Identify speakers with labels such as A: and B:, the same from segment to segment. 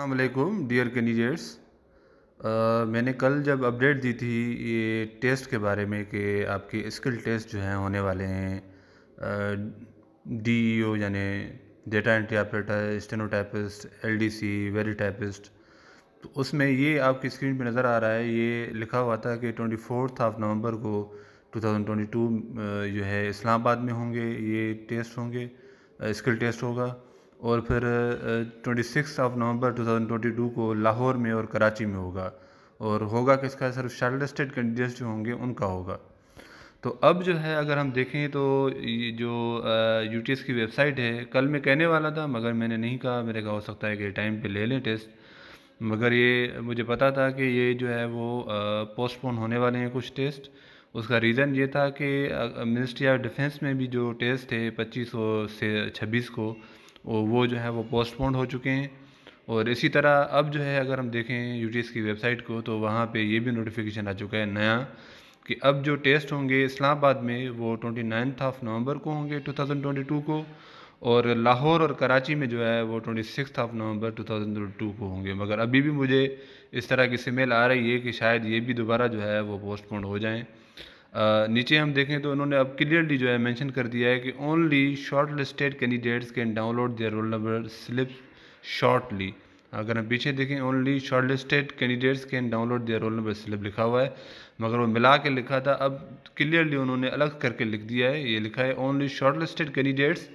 A: अल्लाम dear candidates मैंने कल जब अपडेट दी थी ये टेस्ट के बारे में कि आपके स्किल टेस्ट जो हैं होने वाले हैं डी ई ओ यानी data entry operator stenotypist L D C very typist तो उसमें ये आपकी स्क्रीन पे नज़र आ रहा है ये लिखा हुआ था कि ट्वेंटी फोर्थ ऑफ नवंबर को 2022 uh, जो है इस्लामाबाद में होंगे ये टेस्ट होंगे स्किल uh, टेस्ट होगा और फिर twenty six of November two thousand twenty two को लाहौर में और कराची में होगा और होगा किसका सिर्फ शार्ट स्टेट कैंडिडेट्स जो होंगे उनका होगा तो अब जो है अगर हम देखें तो ये जो यू की वेबसाइट है कल मैं कहने वाला था मगर मैंने नहीं कहा मेरे कहा हो सकता है कि टाइम पे ले लें टेस्ट मगर ये मुझे पता था कि ये जो है वो पोस्टपोन होने वाले हैं कुछ टेस्ट उसका रीज़न ये था कि मिनिस्ट्री ऑफ डिफेंस में भी जो टेस्ट है पच्चीस से छब्बीस को और वो जो है वो पोस्टपोन्ड हो चुके हैं और इसी तरह अब जो है अगर हम देखें यू की वेबसाइट को तो वहाँ पे ये भी नोटिफिकेशन आ चुका है नया कि अब जो टेस्ट होंगे इस्लामाबाद में वो ट्वेंटी नाइन्थ ऑफ नवंबर को होंगे 2022 को और लाहौर और कराची में जो है वो ट्वेंटी सिक्स ऑफ नवंबर 2022 को होंगे मगर अभी भी मुझे इस तरह की सिमेल आ रही है कि शायद ये भी दोबारा जो है वो पोस्टपोन हो जाएँ नीचे हम देखें तो उन्होंने अब क्लियरली जो है मेंशन कर दिया है कि only short listed candidates can download their roll number slip shortly अगर हम पीछे देखें only short listed candidates can download their roll number slip लिखा हुआ है मगर वो मिला के लिखा था अब क्लियरली उन्होंने अलग करके लिख दिया है ये लिखा है only short listed candidates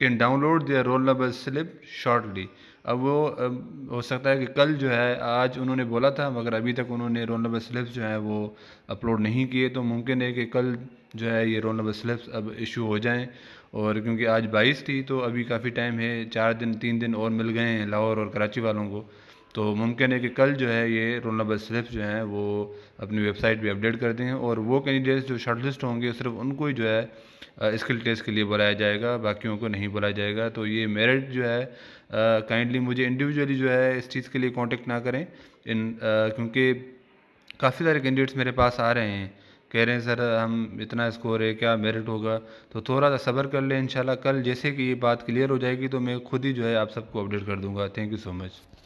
A: can download their roll number slip shortly अब वो अब हो सकता है कि कल जो है आज उन्होंने बोला था मगर अभी तक उन्होंने रोल नंबर स्लिप्स जो है वो अपलोड नहीं किए तो मुमकिन है कि कल जो है ये रोल नंबर स्लिप्स अब इशू हो जाएं और क्योंकि आज बाईस थी तो अभी काफ़ी टाइम है चार दिन तीन दिन और मिल गए हैं लाहौर और कराची वालों को तो मुमकिन है कि कल जो है ये रोल नंबर स्लिप जो हैं वो अपनी वेबसाइट पे अपडेट कर दें और वो कैंडिडेट्स जो शॉर्ट लिस्ट होंगे सिर्फ उनको ही जो है स्किल टेस्ट के लिए बुलाया जाएगा बाकियों को नहीं बुलाया जाएगा तो ये मेरिट जो है काइंडली मुझे इंडिविजुअली जो है इस चीज़ के लिए कॉन्टेक्ट ना करें इन क्योंकि काफ़ी सारे कैंडिडेट्स मेरे पास आ रहे हैं कह रहे हैं सर हम इतना स्कोर है क्या मेरिट होगा तो थोड़ा सा सब्र कर लें इंशाल्लाह कल जैसे कि ये बात क्लियर हो जाएगी तो मैं खुद ही जो है आप सबको अपडेट कर दूंगा थैंक यू सो मच